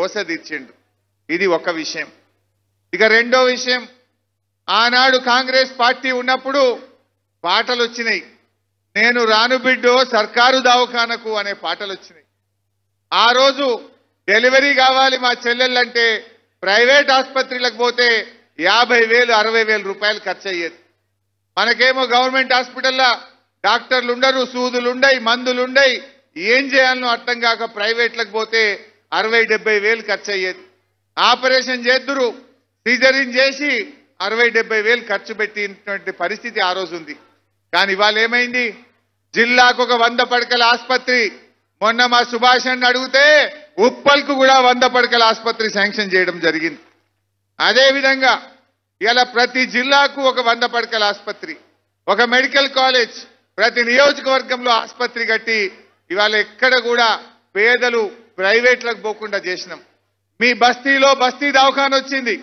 కోస తీర్చిండు ఇది ఒక విషయం ఇక రెండో విషయం ఆనాడు కాంగ్రెస్ పార్టీ ఉన్నప్పుడు పాటలు వచ్చినాయి నేను రాను బిడ్డో సర్కారు దావఖానకు అనే పాటలు వచ్చినాయి ఆ రోజు డెలివరీ కావాలి మా చెల్లెళ్ళంటే ప్రైవేట్ ఆసుపత్రిలకు పోతే యాభై వేలు అరవై వేలు రూపాయలు ఖర్చు అయ్యేది మనకేమో గవర్నమెంట్ హాస్పిటల్లో డాక్టర్లు ఉండరు సూదులుండయి మందులుండయి ఏం చేయాలనో అర్థం కాక ప్రైవేట్లకు పోతే అరవై డెబ్బై వేలు ఖర్చు అయ్యేది ఆపరేషన్ చేద్దురు సిజరింగ్ చేసి అరవై డెబ్బై వేలు ఖర్చు పెట్టినటువంటి పరిస్థితి ఆ రోజు ఉంది కానీ ఇవాళ ఏమైంది జిల్లాకు ఒక వంద పడకల ఆసుపత్రి మొన్న మా సుభాష్ అడిగితే ఉప్పల్కు కూడా వంద పడకల ఆసుపత్రి శాంక్షన్ చేయడం జరిగింది అదేవిధంగా ఇలా ప్రతి జిల్లాకు ఒక వంద పడకల ఆసుపత్రి ఒక మెడికల్ కాలేజ్ ప్రతి నియోజకవర్గంలో ఆసుపత్రి కట్టి ఇవాళ ఎక్కడ కూడా పేదలు ప్రైవేట్లకు పోకుండా చేసినాం మీ బస్తీలో బస్తీ దవాఖాన వచ్చింది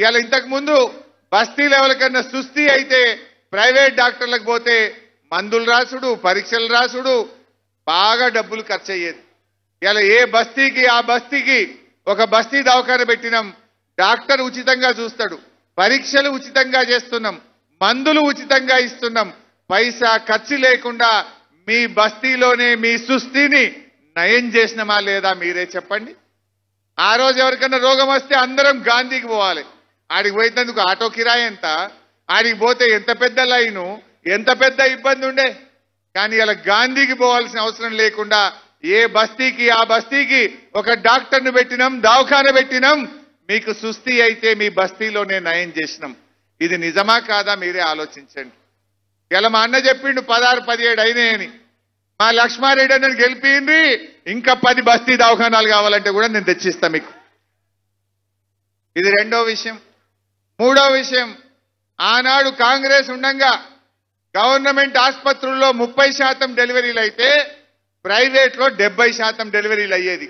ఇవాళ ఇంతకు ముందు లెవెల్ కన్నా సుస్థి అయితే ప్రైవేట్ డాక్టర్లకు పోతే మందులు రాసుడు పరీక్షలు రాసుడు బాగా డబ్బులు ఖర్చు అయ్యేది ఇవాళ ఏ బస్తీకి ఆ బస్తీకి ఒక బస్తీ దవాఖాన పెట్టినాం డాక్టర్ ఉచితంగా చూస్తాడు పరీక్షలు ఉచితంగా చేస్తున్నాం మందులు ఉచితంగా ఇస్తున్నాం పైసా ఖర్చు లేకుండా మీ బస్తీలోనే మీ సుస్థిని నయం చేసినమా లేదా మీరే చెప్పండి ఆ రోజు ఎవరికైనా రోగం వస్తే అందరం గాంధీకి పోవాలి ఆడికి పోయినందుకు ఆటో కిరాయి ఎంత ఆడికి పోతే ఎంత పెద్ద లైను ఎంత పెద్ద ఇబ్బంది ఉండే కానీ ఇలా గాంధీకి పోవాల్సిన అవసరం లేకుండా ఏ బస్తీకి ఆ బస్తీకి ఒక డాక్టర్ను పెట్టినాం దావఖాన పెట్టినాం మీకు సుస్థి అయితే మీ బస్తీలోనే నయం చేసినాం ఇది నిజమా కాదా మీరే ఆలోచించండి ఇలా మా అన్న చెప్పిండు పదహారు పదిహేడు అయినాయని మా లక్ష్మారెడ్డి అన్నది గెలిపింది ఇంకా పది బస్తీ దవాఖానాలు కావాలంటే కూడా నేను తెచ్చిస్తా మీకు ఇది రెండో విషయం మూడో విషయం ఆనాడు కాంగ్రెస్ ఉండగా గవర్నమెంట్ ఆసుపత్రుల్లో ముప్పై శాతం డెలివరీలు అయితే ప్రైవేట్లో డెబ్బై శాతం డెలివరీలు అయ్యేది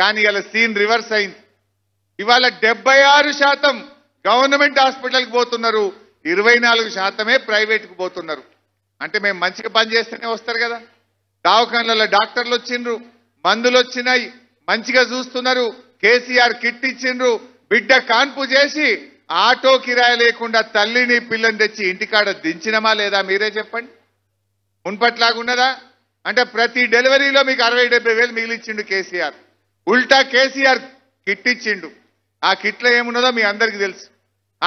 కానీ ఇలా సీన్ రివర్స్ అయింది ఇవాళ డెబ్బై ఆరు శాతం గవర్నమెంట్ హాస్పిటల్కి పోతున్నారు ఇరవై నాలుగు శాతమే ప్రైవేట్కి పోతున్నారు అంటే మేము మంచిగా పని వస్తారు కదా దావఖాన్లలో డాక్టర్లు వచ్చిండ్రు మందులు వచ్చినాయి మంచిగా చూస్తున్నారు కేసీఆర్ కిట్ ఇచ్చిండ్రు బిడ్డ కాన్పు చేసి ఆటో కిరాయి లేకుండా తల్లిని పిల్లని తెచ్చి ఇంటికాడ దించినమా లేదా మీరే చెప్పండి ఉన్నదా అంటే ప్రతి డెలివరీలో మీకు అరవై డెబ్బై వేలు మిగిలిచ్చిండు కేసీఆర్ ఉల్టా కేసీఆర్ కిట్ ఇచ్చిండు ఆ కిట్లో ఏమున్నదో మీ అందరికి తెలుసు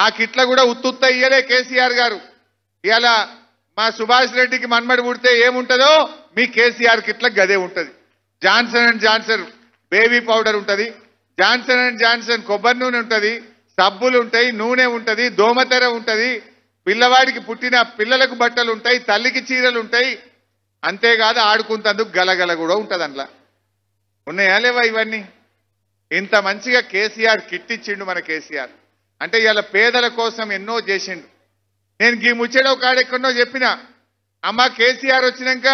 ఆ కిట్ల కూడా ఉత్తుత్త ఇయ్యలే కేసీఆర్ గారు ఇలా మా సుభాష్ రెడ్డికి మన్మడి పుడితే ఏముంటుందో మీ కేసీఆర్ కిట్ల గదే ఉంటుంది Johnson and Johnson baby powder ఉంటుంది జాన్సన్ అండ్ జాన్సన్ కొబ్బరి నూనె ఉంటుంది సబ్బులు ఉంటాయి నూనె ఉంటుంది దోమతెర ఉంటుంది పిల్లవాడికి పుట్టిన పిల్లలకు బట్టలు ఉంటాయి తల్లికి చీరలు ఉంటాయి అంతేకాదు ఆడుకుంటందుకు గలగల కూడా ఉంటుంది అందులో ఉన్నాయా లేవా ఇవన్నీ ఇంత మంచిగా కేసీఆర్ కిట్ ఇచ్చిండు మన కేసీఆర్ అంటే ఇవాళ పేదల కోసం ఎన్నో చేసిండు నేను ఈ ముచ్చడో కాడెక్కడో చెప్పిన అమ్మ కేసీఆర్ వచ్చినాక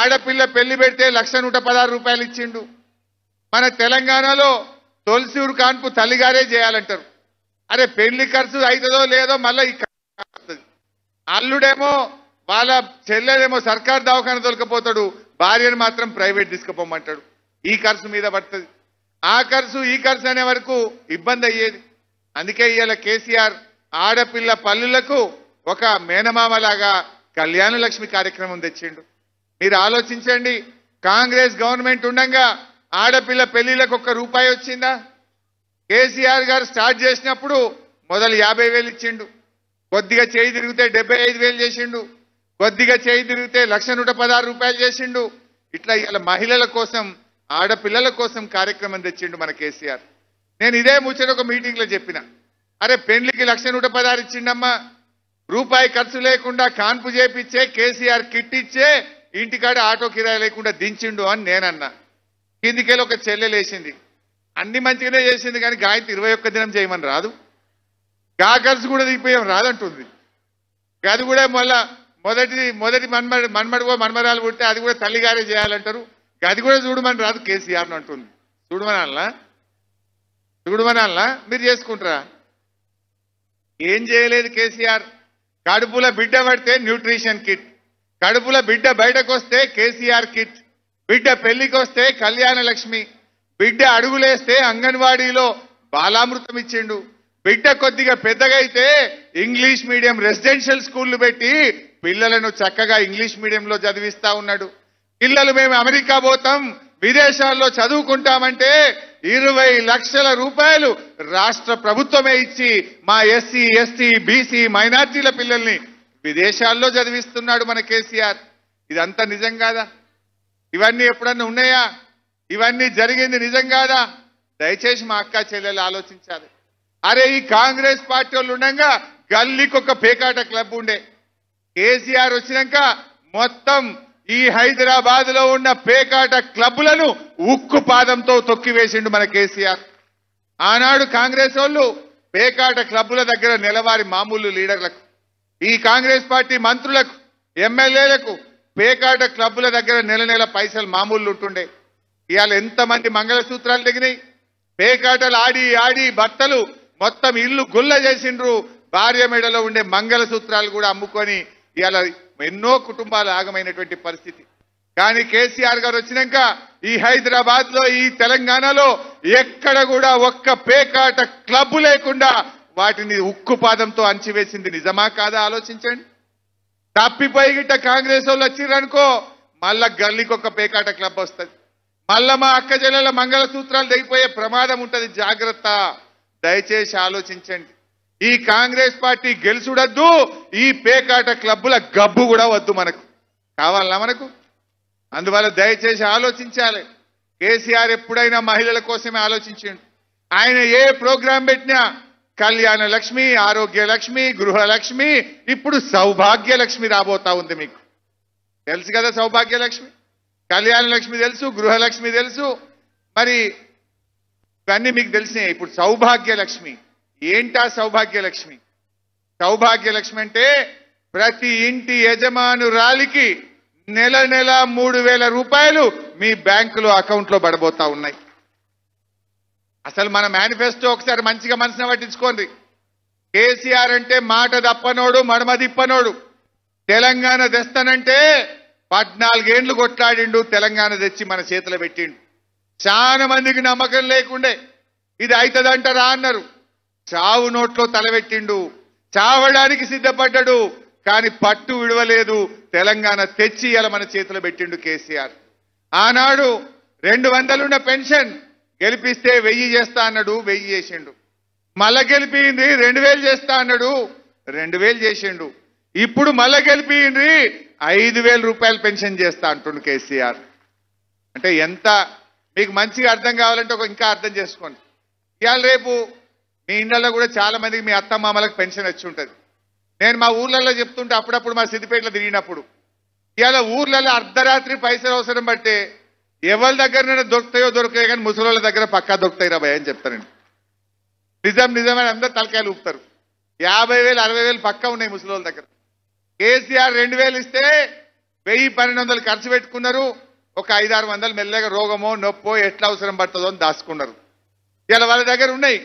ఆడపిల్ల పెళ్లి పెడితే లక్ష నూట పదహారు రూపాయలు ఇచ్చిండు మన తెలంగాణలో తొలిసూరు కాన్పు తల్లిగారే చేయాలంటారు అరే పెళ్లి ఖర్చు అవుతుందో లేదో మళ్ళీ అల్లుడేమో వాళ్ళ చెల్లెలేమో సర్కార్ దవాఖాన దొరకపోతాడు భార్యను మాత్రం ప్రైవేట్ తీసుకుపోమంటాడు ఈ ఖర్చు మీద పడుతుంది ఆ ఖర్చు ఈ ఖర్చు అనే వరకు ఇబ్బంది అయ్యేది అందుకే ఇవాళ కేసీఆర్ ఆడపిల్ల పల్లులకు ఒక మేనమామలాగా కళ్యాణ లక్ష్మి కార్యక్రమం తెచ్చిండు మీరు ఆలోచించండి కాంగ్రెస్ గవర్నమెంట్ ఉండగా ఆడపిల్ల పెళ్లిలకు ఒక్క రూపాయి వచ్చిందా కేసీఆర్ గారు స్టార్ట్ చేసినప్పుడు మొదలు యాభై వేలు ఇచ్చిండు కొద్దిగా చేయి తిరిగితే డెబ్బై ఐదు వేలు చేసిండు కొద్దిగా చేయి తిరిగితే లక్ష నూట పదహారు రూపాయలు చేసిండు ఇట్లా ఇలా మహిళల కోసం ఆడపిల్లల కోసం కార్యక్రమం తెచ్చిండు మన కేసీఆర్ నేను ఇదే ముచ్చట ఒక మీటింగ్లో చెప్పిన అరే పెండ్లికి లక్ష నూట పదహారు ఇచ్చిండమ్మా రూపాయి ఖర్చు లేకుండా కాన్పు చేపిచ్చే కేసీఆర్ కిట్ ఇచ్చే ఇంటికాడ ఆటో కిరాయి లేకుండా దించిండు అని నేనన్నా కిందికెళ్ళి ఒక చెల్లెలేసింది అన్ని మంచిగానే చేసింది కానీ గాయత్రి ఇరవై ఒక్క దినం చేయమని రాదు గా ఖర్చు కూడా దిగిపోయాం రాదంటుంది అది కూడా మళ్ళా మొదటిది మొదటి మన్మడి మన్మడుగో మన్మరాలు పుడితే అది కూడా తల్లిగారే చేయాలంటారు అది కూడా చూడమని రాదు కేసీఆర్ అంటుంది చూడమనాలనా చూడమనాలనా మీరు చేసుకుంటారా ఏం చేయలేదు కేసీఆర్ కడుపులో బిడ్డ పడితే న్యూట్రిషన్ కిట్ కడుపులో బిడ్డ బయటకు వస్తే కేసీఆర్ కిట్ బిడ్డ పెళ్లికి వస్తే కళ్యాణ లక్ష్మి బిడ్డ అడుగులేస్తే అంగన్వాడీలో బాలామృతం ఇచ్చిండు బిడ్డ కొద్దిగా పెద్దగైతే ఇంగ్లీష్ మీడియం రెసిడెన్షియల్ స్కూళ్లు పెట్టి పిల్లలను చక్కగా ఇంగ్లీష్ మీడియంలో చదివిస్తా ఉన్నాడు పిల్లలు మేము అమెరికా పోతాం విదేశాల్లో చదువుకుంటామంటే ఇరవై లక్షల రూపాయలు రాష్ట్ర ప్రభుత్వమే ఇచ్చి మా ఎస్సీ ఎస్టీ బీసీ మైనార్టీల పిల్లల్ని విదేశాల్లో చదివిస్తున్నాడు మన కేసీఆర్ ఇదంతా నిజం కాదా ఇవన్నీ ఎప్పుడన్నా ఉన్నాయా ఇవన్నీ జరిగింది నిజం కాదా దయచేసి మా అక్క చెల్లెలు ఆలోచించాలి అరే ఈ కాంగ్రెస్ పార్టీ వాళ్ళు ఉండగా గల్లీకి ఒక పేకాట క్లబ్ ఉండే కేసీఆర్ వచ్చినాక మొత్తం ఈ హైదరాబాద్ లో ఉన్న పేకాట క్లబ్లను ఉక్కు పాదంతో తొక్కివేసిండు మన కేసీఆర్ ఆనాడు కాంగ్రెస్ వాళ్ళు పేకాట క్లబ్ల దగ్గర నెలవారి మామూలు లీడర్లకు ఈ కాంగ్రెస్ పార్టీ మంత్రులకు ఎమ్మెల్యేలకు పేకాట క్లబ్ల దగ్గర నెల నెల పైసలు మామూలు ఉంటుండే ఇవాళ ఎంతమంది మంగళసూత్రాలు దిగినాయి పేకాటలు ఆడి ఆడి భర్తలు మొత్తం ఇల్లు గుల్ల చేసిండ్రు భార్య మెడలో ఉండే మంగళసూత్రాలు కూడా అమ్ముకొని ఇవాళ ఎన్నో కుటుంబాలు ఆగమైనటువంటి పరిస్థితి కానీ కేసీఆర్ గారు వచ్చినాక ఈ హైదరాబాద్ లో ఈ తెలంగాణలో ఎక్కడ కూడా ఒక్క పేకాట క్లబ్ లేకుండా వాటిని ఉక్కు పాదంతో అంచివేసింది నిజమా కాదా ఆలోచించండి తప్పిపోయి గిట్ట కాంగ్రెస్ వాళ్ళు వచ్చిరనుకో మళ్ళా గల్లీకొక పేకాట క్లబ్ వస్తుంది మళ్ళా మా అక్క జల్లెల మంగళసూత్రాలు తెగిపోయే ప్రమాదం ఉంటుంది జాగ్రత్త దయచేసి ఆలోచించండి ఈ కాంగ్రెస్ పార్టీ గెలుచుడద్దు ఈ పేకాట క్లబ్బుల గబ్బు కూడా వద్దు మనకు కావాలనా మనకు అందువల్ల దయచేసి ఆలోచించాలి కేసీఆర్ ఎప్పుడైనా మహిళల కోసమే ఆలోచించండి ఆయన ఏ ప్రోగ్రాం పెట్టినా కళ్యాణ లక్ష్మి ఆరోగ్య లక్ష్మి గృహలక్ష్మి ఇప్పుడు సౌభాగ్య లక్ష్మి రాబోతా ఉంది మీకు తెలుసు కదా సౌభాగ్య లక్ష్మి కళ్యాణ లక్ష్మి తెలుసు గృహలక్ష్మి తెలుసు మరి ఇవన్నీ మీకు తెలిసినాయి ఇప్పుడు సౌభాగ్య లక్ష్మి ఏంటా సౌభాగ్య లక్ష్మి సౌభాగ్య లక్ష్మి అంటే ప్రతి ఇంటి యజమానురాలికి నెల నెల మూడు వేల రూపాయలు మీ బ్యాంకులో అకౌంట్లో పడబోతా ఉన్నాయి అసలు మన మేనిఫెస్టో ఒకసారి మంచిగా మనసున పట్టించుకోండి కేసీఆర్ అంటే మాట దప్పనోడు మడమ దిప్పనోడు తెలంగాణ తెస్తానంటే పద్నాలుగేండ్లు కొట్లాడిండు తెలంగాణ తెచ్చి మన చేతిలో పెట్టిండు చాలా మందికి నమ్మకం లేకుండే ఇది రా అన్నారు చావు నోట్లో తలబెట్టిండు చావడానికి సిద్ధపడ్డాడు కానీ పట్టు విడవలేదు తెలంగాణ తెచ్చి ఇలా మన చేతిలో పెట్టిండు కేసీఆర్ ఆనాడు రెండు వందలున్న పెన్షన్ గెలిపిస్తే వెయ్యి చేస్తా అన్నాడు వెయ్యి చేసిండు మళ్ళా గెలిపింది రెండు వేలు చేస్తా అన్నాడు రెండు వేలు చేసిండు ఇప్పుడు మళ్ళా గెలిపింది ఐదు వేల రూపాయలు పెన్షన్ చేస్తా అంటుండు కేసీఆర్ అంటే ఎంత మీకు మంచిగా అర్థం కావాలంటే ఒక ఇంకా అర్థం చేసుకోండి ఇవాళ రేపు మీ ఇండ్లలో కూడా చాలా మందికి మీ అత్త మామలకు పెన్షన్ వచ్చి ఉంటుంది నేను మా ఊర్లలో చెప్తుంటే అప్పుడప్పుడు మా సిద్దిపేటలో తిరిగినప్పుడు ఇవాళ ఊర్లలో అర్ధరాత్రి పైసలు అవసరం బట్టే ఎవరి దగ్గరనైనా దొరుకుతాయో దొరుకుతాయి కానీ ముసలి దగ్గర పక్కా దొరుకుతాయి రా భయ అని చెప్తారండి నిజం నిజమని అందరు తలకాయలు ఊపుతారు యాభై వేలు అరవై వేలు పక్కా ఉన్నాయి ముసలి దగ్గర కేసీఆర్ రెండు వేలు ఇస్తే వెయ్యి పన్నెండు వందలు ఖర్చు పెట్టుకున్నారు ఒక ఐదారు వందలు మెల్లగా రోగమో నొప్పో ఎట్లా అవసరం పడుతుందో అని దాచుకున్నారు ఇలా వాళ్ళ దగ్గర ఉన్నాయి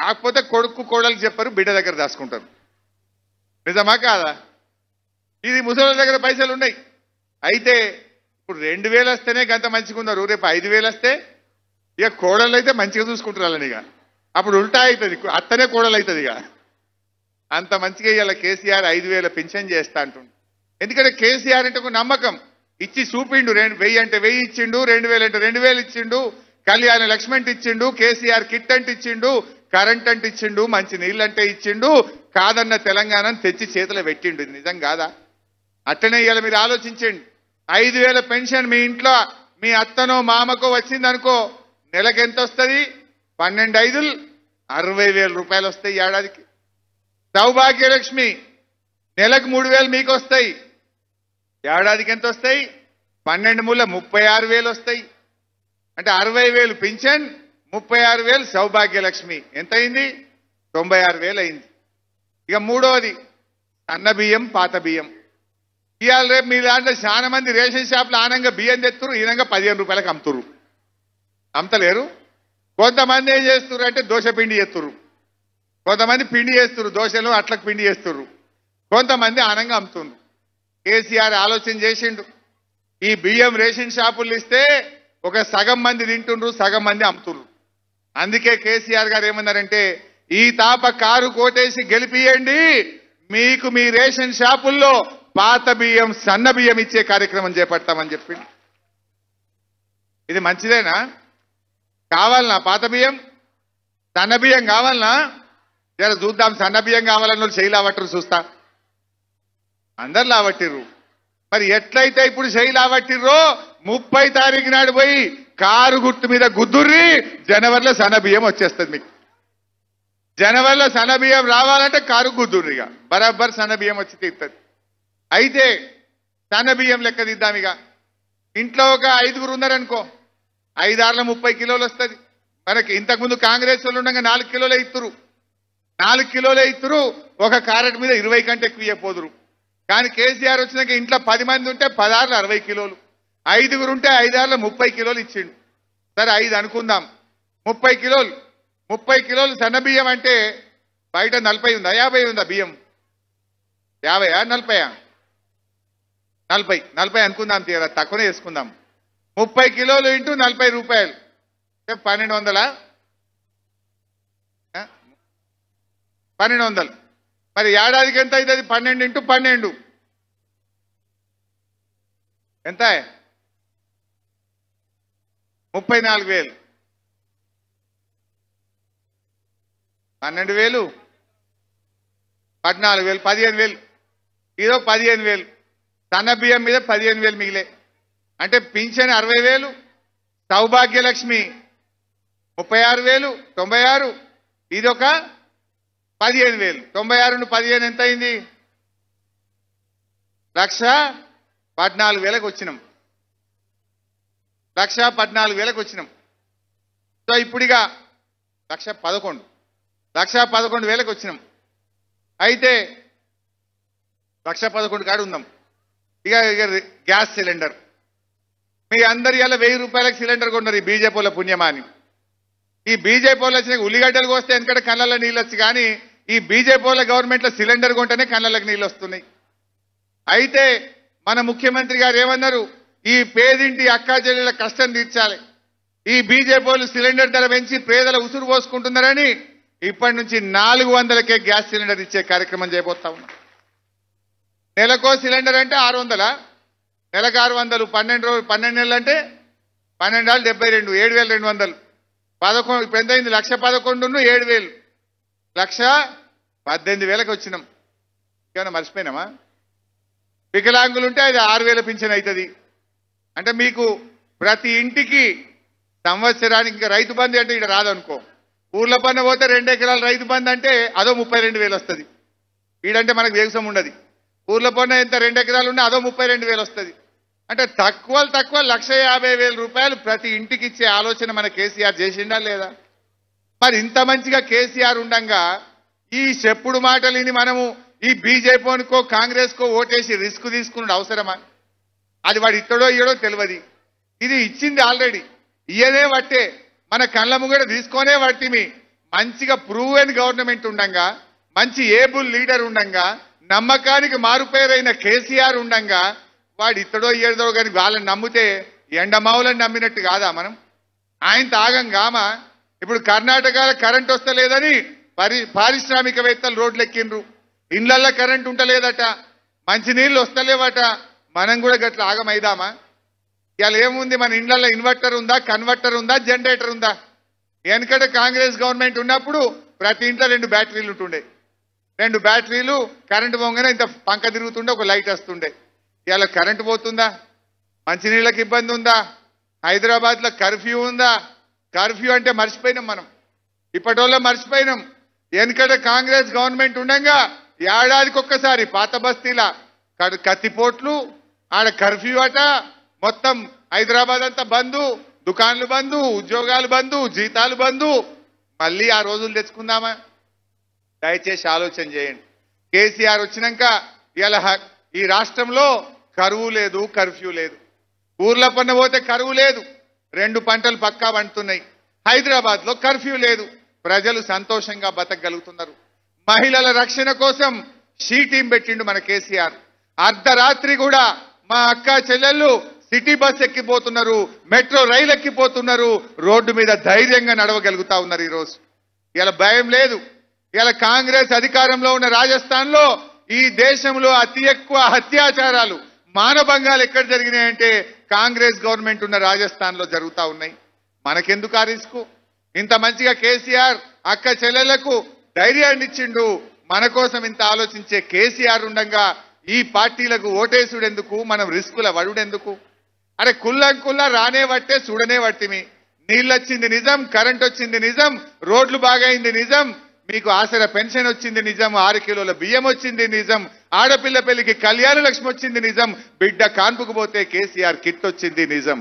కాకపోతే కొడుకు కోడలు చెప్పారు బిడ్డ దగ్గర దాచుకుంటారు నిజమా కాదా ఇది ముసలి దగ్గర పైసలు ఉన్నాయి అయితే ఇప్పుడు రెండు వేలు వస్తేనే గంత మంచిగా ఉన్నారు రేపు ఐదు వేలు వస్తే ఇక కోడలు అయితే మంచిగా చూసుకుంటారు ఇక అప్పుడు ఉల్టా అవుతుంది అత్తనే కోడలు అవుతుంది ఇక అంత మంచిగా ఇవాళ కేసీఆర్ ఐదు వేల పెన్షన్ చేస్తా అంటుండు ఎందుకంటే కేసీఆర్ అంటే ఒక నమ్మకం ఇచ్చి చూపిండు రెండు వెయ్యి అంటే వెయ్యి ఇచ్చిండు రెండు వేలు అంటే రెండు వేలు ఇచ్చిండు కళ్యాణ లక్ష్మి అంటే ఇచ్చిండు కేసీఆర్ కిట్ అంటే ఇచ్చిండు కరెంట్ అంటే ఇచ్చిండు మంచి నీళ్ళు అంటే ఇచ్చిండు కాదన్న తెలంగాణను తెచ్చి చేతిలో పెట్టిండు నిజం కాదా అట్టనే ఇవాళ మీరు ఆలోచించండి ఐదు వేల పెన్షన్ మీ ఇంట్లో మీ అత్తనో మామకో వచ్చిందనుకో నెలకు ఎంత వస్తుంది పన్నెండు ఐదులు అరవై వేల రూపాయలు వస్తాయి ఏడాదికి సౌభాగ్యలక్ష్మి నెలకు మూడు వేలు మీకు వస్తాయి ఏడాదికి ఎంత వస్తాయి పన్నెండు మూల ముప్పై ఆరు వేలు వస్తాయి అంటే అరవై వేలు పింఛన్ ముప్పై ఆరు వేలు సౌభాగ్యలక్ష్మి ఎంత అయింది తొంభై ఆరు వేలు అయింది ఇక మూడవది అన్న బియ్యం పాత బియ్యం ఇవాళ రేపు మీ దాంట్లో చాలా మంది రేషన్ షాప్లు ఆనంగా బియ్యం తెత్తురు ఈనంగా పదిహేను రూపాయలకు అమ్ముతురు అమ్ముతలేరు కొంతమంది ఏం చేస్తున్నారు అంటే దోశ పిండి చేస్తురు కొంతమంది పిండి చేస్తురు దోశలు అట్లకు పిండి చేస్తురు కొంతమంది ఆనంగా అమ్ముతున్నారు కేసీఆర్ ఆలోచన చేసిండు ఈ బియ్యం రేషన్ షాపులు ఇస్తే ఒక సగం మంది తింటుండ్రు సగం మంది అమ్ముతున్నారు అందుకే కేసీఆర్ గారు ఏమన్నారంటే ఈ తాప కారు కోటేసి గెలిపియండి మీకు మీ రేషన్ షాపుల్లో పాత బియ్యం సన్న బియ్యం ఇచ్చే కార్యక్రమం చేపడతామని చెప్పి ఇది మంచిదేనా కావాలనా పాత బియ్యం సన్న బియ్యం కావాలనా జర చూద్దాం సన్న బియ్యం కావాలని వాళ్ళు చేయలావట్టరు చూస్తా అందరు లావట్టిర్రు మరి ఎట్లయితే ఇప్పుడు చేయలావట్టిర్రో ముప్పై తారీఖు నాడు పోయి కారు గుర్తు మీద గుద్దుర్రి జనవరిలో సన్న బియ్యం వచ్చేస్తుంది మీకు జనవరిలో సన్న బియ్యం రావాలంటే కారు గుద్దుర్రిగా బరాబర్ సన్న బియ్యం వచ్చి తీరుతుంది అయితే బియ్యం లెక్కదిద్దాం ఇక ఇంట్లో ఒక ఐదుగురు ఉన్నారనుకో ఐదారుల ముప్పై కిలోలు వస్తుంది మనకి ఇంతకుముందు కాంగ్రెస్ వాళ్ళు ఉండగా నాలుగు కిలోలే ఇస్తురు నాలుగు కిలోలే ఇస్తురు ఒక క్యారెట్ మీద ఇరవై కంటే ఎక్కువ ఇవ్వపోదురు కానీ కేసీఆర్ వచ్చినాక ఇంట్లో పది మంది ఉంటే పదార్లు అరవై కిలోలు ఐదుగురు ఉంటే ఐదారులో ముప్పై కిలోలు ఇచ్చిండు సరే ఐదు అనుకుందాం ముప్పై కిలోలు ముప్పై కిలోలు సన్న బియ్యం అంటే బయట నలభై ఉందా యాభై ఉందా బియ్యం యాభై నలభై నలభై నలభై అనుకుందాం తీరా తక్కువనే వేసుకుందాం ముప్పై కిలోలు ఇంటూ నలభై రూపాయలు పన్నెండు వందల పన్నెండు వందలు మరి ఏడాదికి ఎంత అవుతుంది పన్నెండు ఇంటూ పన్నెండు ఎంత ముప్పై నాలుగు వేలు పన్నెండు వేలు పద్నాలుగు వేలు పదిహేను వేలు ఈరోజు పదిహేను వేలు సన్న బియ్యం మీద పదిహేను వేలు మిగిలే అంటే పింఛన్ అరవై వేలు సౌభాగ్యలక్ష్మి ముప్పై ఆరు వేలు తొంభై ఆరు ఇది ఒక పదిహేను వేలు తొంభై నుండి పదిహేను ఎంత అయింది లక్ష పద్నాలుగు వేలకు వచ్చినాం లక్ష పద్నాలుగు వేలకు వచ్చినాం సో ఇప్పుడుగా లక్ష పదకొండు లక్ష పదకొండు వేలకు వచ్చినాం అయితే లక్ష పదకొండు కాడు ఉందాం ఇక ఇక గ్యాస్ సిలిండర్ మీ అందరి అలా వెయ్యి రూపాయలకు సిలిండర్ కొన్నారు ఈ బీజేపీల పుణ్యమాని ఈ బీజేపీలో వచ్చిన ఉల్లిగడ్డలు కోస్తే ఎందుకంటే కళ్ళలో నీళ్ళు వచ్చి కానీ ఈ బీజేపీల గవర్నమెంట్లో సిలిండర్ కొంటేనే కళ్ళలకు నీళ్ళు వస్తున్నాయి అయితే మన ముఖ్యమంత్రి గారు ఏమన్నారు ఈ పేదింటి అక్కా చెల్లెల కష్టం తీర్చాలి ఈ బీజేపీలు సిలిండర్ ధర పెంచి పేదల ఉసురు పోసుకుంటున్నారని ఇప్పటి నుంచి నాలుగు వందలకే గ్యాస్ సిలిండర్ ఇచ్చే కార్యక్రమం చేయబోతా ఉన్నాం నెలకో సిలిండర్ అంటే ఆరు వందల నెలకు ఆరు వందలు పన్నెండు రోజులు పన్నెండు నెలలు అంటే పన్నెండు వేలు డెబ్బై రెండు ఏడు వేల రెండు వందలు పదకొండు ఇప్పుడు ఎంతైంది లక్ష పదకొండును ఏడు వేలు లక్ష పద్దెనిమిది వేలకు వచ్చినాం ఏమైనా మర్చిపోయినామా వికలాంగులు ఉంటే అది ఆరు వేల పింఛన్ అవుతుంది అంటే మీకు ప్రతి ఇంటికి సంవత్సరానికి ఇంకా రైతు బంధు అంటే ఇక్కడ రాదనుకో ఊర్ల పన్న పోతే రెండు ఎకరాల రైతు బంధు అంటే అదో ముప్పై రెండు వేలు వస్తుంది వీడంటే మనకు వేగసం ఉండదు ఊర్లో పోయినా ఇంత రెండు ఎకరాలు ఉన్నా అదో ముప్పై రెండు వేలు వస్తుంది అంటే తక్కువ తక్కువ లక్ష యాభై వేల రూపాయలు ప్రతి ఇంటికి ఇచ్చే ఆలోచన మన కేసీఆర్ చేసిండా లేదా మరి ఇంత మంచిగా కేసీఆర్ ఉండగా ఈ చెప్పుడు మాటలిని మనము ఈ బీజేపీకో కాంగ్రెస్కో ఓటేసి రిస్క్ తీసుకున్న అవసరమా అది వాడు ఇత్తడో ఇయ్యడో తెలియదు ఇది ఇచ్చింది ఆల్రెడీ ఇయ్యనే పట్టే మన కళ్ళ ముంగడ తీసుకొనే పట్టిమి మంచిగా ప్రూవ్ అయిన గవర్నమెంట్ ఉండంగా మంచి ఏబుల్ లీడర్ ఉండంగా నమ్మకానికి మారుపేరైన కేసీఆర్ ఉండంగా వాడు ఇతడో ఏడదో కానీ వాళ్ళని నమ్మితే ఎండమావులను నమ్మినట్టు కాదా మనం ఆయన తాగం కామా ఇప్పుడు కర్ణాటకలో కరెంట్ వస్తలేదని పరి పారిశ్రామికవేత్తలు రోడ్లు ఎక్కిండ్రు ఇండ్లల్లో కరెంట్ ఉంటలేదట మంచినీళ్ళు వస్తలేవట మనం కూడా గట్లా ఆగమైదామా ఇవాళ ఏముంది మన ఇండ్లలో ఇన్వర్టర్ ఉందా కన్వర్టర్ ఉందా జనరేటర్ ఉందా వెనకట కాంగ్రెస్ గవర్నమెంట్ ఉన్నప్పుడు ప్రతి ఇంట్లో రెండు బ్యాటరీలు ఉంటుండే రెండు బ్యాటరీలు కరెంటు పోగానే ఇంత పంక తిరుగుతుండే ఒక లైట్ వస్తుండే ఇవాళ కరెంటు పోతుందా మంచినీళ్ళకి ఇబ్బంది ఉందా హైదరాబాద్లో కర్ఫ్యూ ఉందా కర్ఫ్యూ అంటే మర్చిపోయినాం మనం ఇప్పటిలో మర్చిపోయినాం వెనుకట కాంగ్రెస్ గవర్నమెంట్ ఉండగా ఏడాదికి ఒక్కసారి పాత బస్తీల కత్తిపోట్లు ఆడ కర్ఫ్యూ అట మొత్తం హైదరాబాద్ అంతా బంధు దుకాన్లు బంధు ఉద్యోగాలు బంధు జీతాలు బంధు మళ్ళీ ఆ రోజులు తెచ్చుకుందామా దయచేసి ఆలోచన చేయండి కేసీఆర్ వచ్చినాక ఇలా ఈ రాష్ట్రంలో కరువు లేదు కర్ఫ్యూ లేదు ఊర్ల పన్న పోతే కరువు లేదు రెండు పంటలు పక్కా పండుతున్నాయి హైదరాబాద్లో కర్ఫ్యూ లేదు ప్రజలు సంతోషంగా బతకగలుగుతున్నారు మహిళల రక్షణ కోసం షీ టీం పెట్టిండు మన కేసీఆర్ అర్ధరాత్రి కూడా మా అక్క చెల్లెళ్ళు సిటీ బస్ ఎక్కిపోతున్నారు మెట్రో రైలు ఎక్కిపోతున్నారు రోడ్డు మీద ధైర్యంగా నడవగలుగుతా ఉన్నారు ఈరోజు ఇలా భయం లేదు ఇలా కాంగ్రెస్ అధికారంలో ఉన్న రాజస్థాన్లో ఈ దేశంలో అతి ఎక్కువ అత్యాచారాలు మానభంగాలు ఎక్కడ జరిగినాయంటే కాంగ్రెస్ గవర్నమెంట్ ఉన్న రాజస్థాన్లో జరుగుతూ ఉన్నాయి మనకెందుకు ఆ రిస్క్ ఇంత మంచిగా కేసీఆర్ అక్క చెల్లెలకు ధైర్యాన్ని ఇచ్చిండు మన కోసం ఇంత ఆలోచించే కేసీఆర్ ఉండగా ఈ పార్టీలకు ఓటేసుడెందుకు మనం రిస్కుల వడుడెందుకు అరే కుల్లం కుల్ల రానే వట్టే చూడనే వట్టిమి నీళ్ళొచ్చింది నిజం కరెంట్ వచ్చింది నిజం రోడ్లు బాగైంది నిజం మీకు ఆసర పెన్షన్ వచ్చింది నిజం ఆరు కిలోల బియ్యం వచ్చింది నిజం ఆడపిల్ల పెళ్లికి కళ్యాణ లక్ష్మి వచ్చింది నిజం బిడ్డ కాన్పుకు పోతే కేసీఆర్ కిట్ వచ్చింది నిజం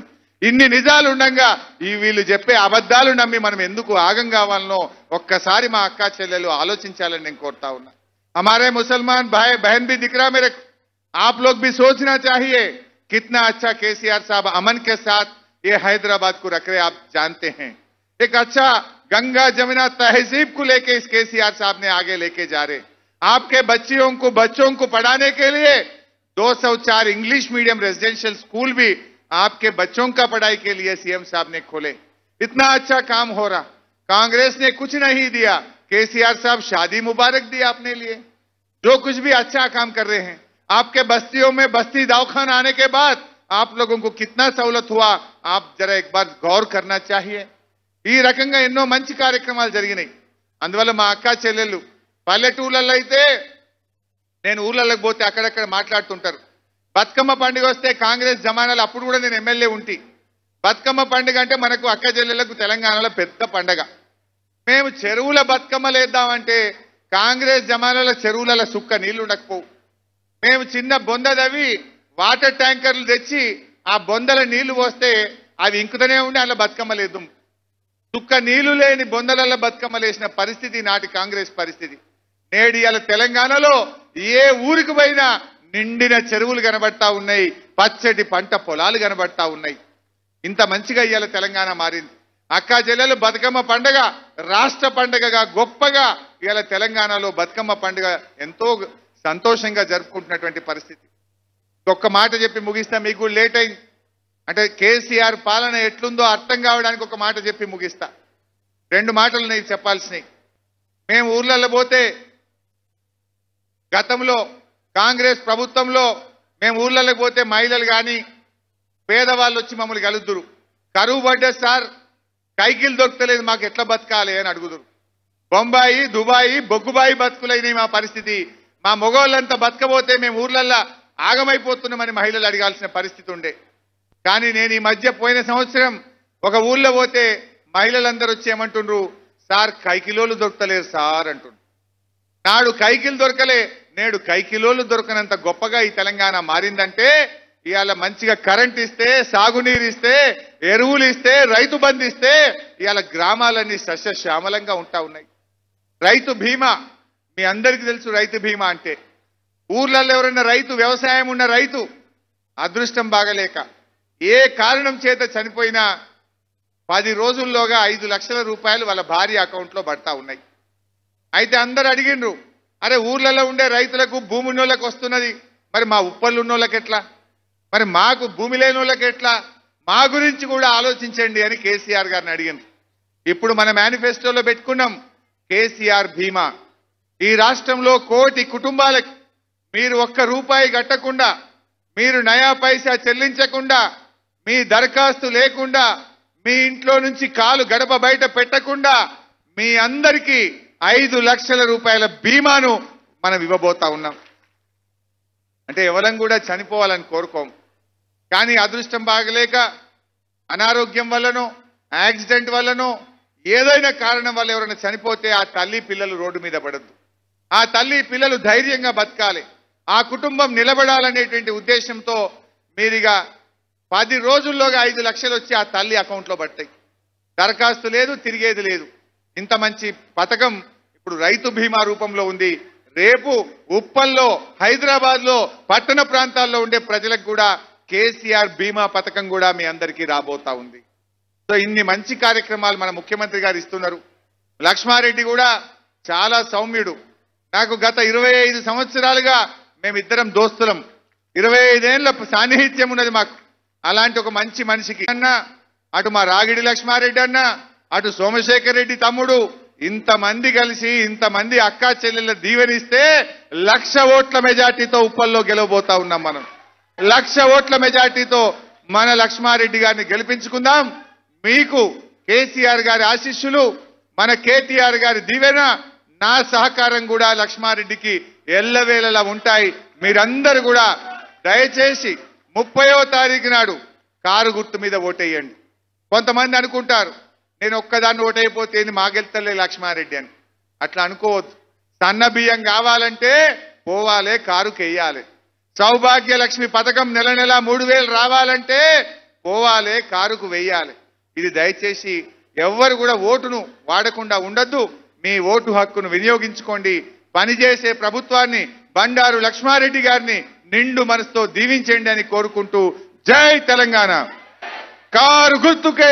ఇన్ని నిజాలు ఉండగా ఈ వీళ్ళు చెప్పే అబద్ధాలు నమ్మి మనం ఎందుకు ఆగం కావాలనో ఒక్కసారి మా అక్క చెల్లెలు ఆలోచించాలని నేను కోరుతా ఉన్నా हमारे ముసల్మాన్ భాయ్ బహన్ బి దిక్రా रहा ఆప్ లోక్ బి సోచనా చాహియే కిత్నా అచ్చా కేసీఆర్ సాబ్ అమన్ కే సాత్ ఏ హైదరాబాద్ కు రకరే ఆప్ జాన్తే హే जानते అచ్చా गंगा जमुना तहजीब को लेके इस केसीआर साहब ने आगे लेके जा रहे आपके बच्चियों को बच्चों को पढ़ाने के लिए 204 इंग्लिश मीडियम रेजिडेंशियल स्कूल भी आपके बच्चों का पढ़ाई के लिए सीएम साहब ने खोले इतना अच्छा काम हो रहा कांग्रेस ने कुछ नहीं दिया केसीआर साहब शादी मुबारक दी आपने लिए जो कुछ भी अच्छा काम कर रहे हैं आपके बस्तियों में बस्ती दावखान आने के बाद आप लोगों को कितना सहूलत हुआ आप जरा एक बार गौर करना चाहिए ఈ రకంగా ఎన్నో మంచి కార్యక్రమాలు జరిగినాయి అందువల్ల మా అక్క చెల్లెళ్ళు పల్లెటూళ్ళల్లో అయితే నేను ఊర్లలోకి పోతే అక్కడక్కడ మాట్లాడుతుంటారు బతుకమ్మ పండుగ వస్తే కాంగ్రెస్ జమానాలు అప్పుడు కూడా నేను ఎమ్మెల్యే ఉంటి బతుకమ్మ పండుగ అంటే మనకు అక్క చెల్లెళ్లకు తెలంగాణలో పెద్ద పండగ మేము చెరువుల లేద్దామంటే కాంగ్రెస్ జమానాల చెరువులలో సుక్క నీళ్లు ఉండకపోవు మేము చిన్న బొందదవి వాటర్ ట్యాంకర్లు తెచ్చి ఆ బొందల నీళ్లు పోస్తే అవి ఇంకుతనే ఉండి అందులో బతుకమ్మలేద్దాం చుక్క నీళ్లు లేని బతుకమ్మ లేసిన పరిస్థితి నాటి కాంగ్రెస్ పరిస్థితి నేడు ఇలా తెలంగాణలో ఏ ఊరికి పోయినా నిండిన చెరువులు కనబడతా ఉన్నాయి పచ్చటి పంట పొలాలు కనబడతా ఉన్నాయి ఇంత మంచిగా ఇవాళ తెలంగాణ మారింది అక్కా జిల్లాలో బతుకమ్మ పండగ రాష్ట్ర పండగగా గొప్పగా ఇవాళ తెలంగాణలో బతుకమ్మ పండుగ ఎంతో సంతోషంగా జరుపుకుంటున్నటువంటి పరిస్థితి ఒక్క మాట చెప్పి ముగిస్తా మీకు లేట్ అయింది అంటే కేసీఆర్ పాలన ఎట్లుందో అర్థం కావడానికి ఒక మాట చెప్పి ముగిస్తా రెండు మాటలు నేను చెప్పాల్సినవి మేము ఊర్లలో పోతే గతంలో కాంగ్రెస్ ప్రభుత్వంలో మేము ఊర్లలోకి పోతే మహిళలు కానీ పేదవాళ్ళు వచ్చి మమ్మల్ని కలుద్దురు కరువు పడ్డే సార్ కైకిలు దొరకలేదు మాకు ఎట్లా బతకాలి అని అడుగుదురు బొంబాయి దుబాయి బొగ్గుబాయి బతుకులైన మా పరిస్థితి మా మగవాళ్ళంతా బతకపోతే మేము ఊర్లల్లో ఆగమైపోతున్నామని మహిళలు అడగాల్సిన పరిస్థితి ఉండే కానీ నేను ఈ మధ్య పోయిన సంవత్సరం ఒక ఊళ్ళో పోతే మహిళలందరూ వచ్చి ఏమంటుండ్రు సార్ కైకిలోలు దొరకలేదు సార్ అంటుండ్రు నాడు కైకిలు దొరకలే నేడు కైకిలోలు దొరకనంత గొప్పగా ఈ తెలంగాణ మారిందంటే ఇవాళ మంచిగా కరెంట్ ఇస్తే సాగునీరు ఇస్తే ఎరువులు ఇస్తే రైతు బంధు ఇస్తే ఇవాళ గ్రామాలన్నీ సస్యశ్యామలంగా ఉంటా ఉన్నాయి రైతు బీమా మీ అందరికీ తెలుసు రైతు బీమా అంటే ఊర్లలో ఎవరైనా రైతు వ్యవసాయం ఉన్న రైతు అదృష్టం బాగలేక ఏ కారణం చేత చనిపోయినా పది రోజుల్లోగా ఐదు లక్షల రూపాయలు వాళ్ళ భార్య అకౌంట్లో పడతా ఉన్నాయి అయితే అందరు అడిగిండ్రు అరే ఊర్లలో ఉండే రైతులకు భూమి ఉన్నోళ్ళకి వస్తున్నది మరి మా ఉన్నోళ్ళకి ఎట్లా మరి మాకు భూమి లేని వాళ్ళకి ఎట్లా మా గురించి కూడా ఆలోచించండి అని కేసీఆర్ గారిని అడిగింది ఇప్పుడు మన మేనిఫెస్టోలో పెట్టుకున్నాం కేసీఆర్ భీమా ఈ రాష్ట్రంలో కోటి కుటుంబాలకు మీరు ఒక్క రూపాయి కట్టకుండా మీరు నయా పైసా చెల్లించకుండా మీ దరఖాస్తు లేకుండా మీ ఇంట్లో నుంచి కాలు గడప బయట పెట్టకుండా మీ అందరికీ ఐదు లక్షల రూపాయల బీమాను మనం ఇవ్వబోతా ఉన్నాం అంటే ఎవరం కూడా చనిపోవాలని కోరుకోం కానీ అదృష్టం బాగలేక అనారోగ్యం వల్లనో యాక్సిడెంట్ వల్లనో ఏదైనా కారణం వల్ల ఎవరైనా చనిపోతే ఆ తల్లి పిల్లలు రోడ్డు మీద పడద్దు ఆ తల్లి పిల్లలు ధైర్యంగా బతకాలి ఆ కుటుంబం నిలబడాలనేటువంటి ఉద్దేశంతో మీరుగా పది రోజుల్లోగా ఐదు లక్షలు వచ్చి ఆ తల్లి అకౌంట్లో పడతాయి దరఖాస్తు లేదు తిరిగేది లేదు ఇంత మంచి పథకం ఇప్పుడు రైతు బీమా రూపంలో ఉంది రేపు ఉప్పల్లో హైదరాబాద్లో పట్టణ ప్రాంతాల్లో ఉండే ప్రజలకు కూడా కేసీఆర్ బీమా పథకం కూడా మీ అందరికీ రాబోతా ఉంది సో ఇన్ని మంచి కార్యక్రమాలు మన ముఖ్యమంత్రి గారు ఇస్తున్నారు లక్ష్మారెడ్డి కూడా చాలా సౌమ్యుడు నాకు గత ఇరవై ఐదు సంవత్సరాలుగా మేమిద్దరం దోస్తులం ఇరవై ఐదేళ్ల సాన్నిహిత్యం ఉన్నది మాకు అలాంటి ఒక మంచి మనిషికి అన్న అటు మా రాగిడి లక్ష్మారెడ్డి అన్న అటు సోమశేఖర్ రెడ్డి తమ్ముడు ఇంతమంది కలిసి ఇంతమంది అక్కా చెల్లెళ్ళ దీవెనిస్తే లక్ష ఓట్ల మెజార్టీతో ఉప్పల్లో గెలవబోతా ఉన్నాం మనం లక్ష ఓట్ల మెజార్టీతో మన లక్ష్మారెడ్డి గారిని గెలిపించుకుందాం మీకు కేసీఆర్ గారి ఆశీస్సులు మన కేటీఆర్ గారి దీవెన నా సహకారం కూడా లక్ష్మారెడ్డికి ఎల్లవేళలా ఉంటాయి మీరందరూ కూడా దయచేసి ముప్పయో తారీఖు నాడు కారు గుర్తు మీద ఓటేయండి కొంతమంది అనుకుంటారు నేను ఒక్కదాన్ని ఓటైపోతే గెలుతలే లక్ష్మారెడ్డి అని అట్లా అనుకోవద్దు సన్న బియ్యం కావాలంటే పోవాలి కేయాలి వెయ్యాలి సౌభాగ్యలక్ష్మి పథకం నెల నెల మూడు వేలు రావాలంటే పోవాలి కారుకు వెయ్యాలి ఇది దయచేసి ఎవ్వరు కూడా ఓటును వాడకుండా ఉండద్దు మీ ఓటు హక్కును వినియోగించుకోండి పనిచేసే ప్రభుత్వాన్ని బండారు లక్ష్మారెడ్డి గారిని నిండు మనసుతో దీవించండి అని కోరుకుంటూ జై తెలంగాణ కారు గుర్తుకే